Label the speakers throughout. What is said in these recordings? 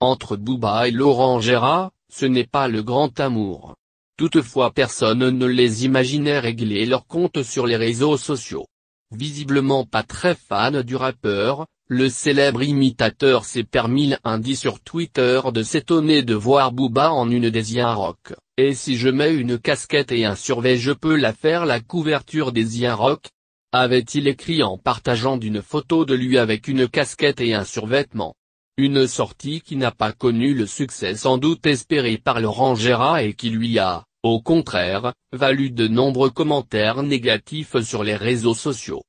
Speaker 1: Entre Booba et Laurent Gérard, ce n'est pas le grand amour. Toutefois personne ne les imaginait régler leur compte sur les réseaux sociaux. Visiblement pas très fan du rappeur, le célèbre imitateur s'est permis lundi sur Twitter de s'étonner de voir Booba en une des Rock. Et si je mets une casquette et un survêt je peux la faire la couverture des Rock avait-il écrit en partageant d'une photo de lui avec une casquette et un survêtement. Une sortie qui n'a pas connu le succès sans doute espéré par Laurent Gérard et qui lui a, au contraire, valu de nombreux commentaires négatifs sur les réseaux sociaux.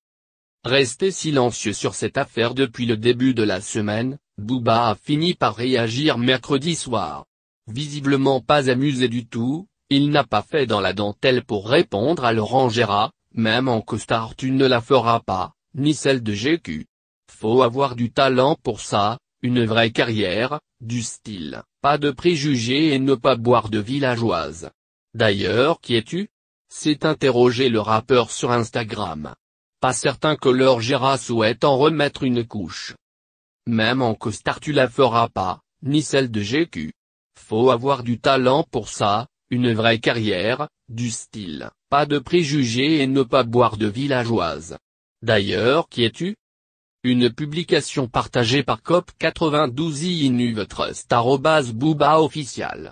Speaker 1: Resté silencieux sur cette affaire depuis le début de la semaine, Booba a fini par réagir mercredi soir. Visiblement pas amusé du tout, il n'a pas fait dans la dentelle pour répondre à Laurent Gérard, même en costard tu ne la feras pas, ni celle de GQ. Faut avoir du talent pour ça, une vraie carrière, du style, pas de préjugés et ne pas boire de villageoise. D'ailleurs qui es-tu s'est interrogé le rappeur sur Instagram. Pas certain que leur Gérard souhaite en remettre une couche. Même en costard tu la feras pas, ni celle de GQ. Faut avoir du talent pour ça, une vraie carrière, du style, pas de préjugés et ne pas boire de villageoise. D'ailleurs qui es-tu une publication partagée par COP92 Starobaz booba official.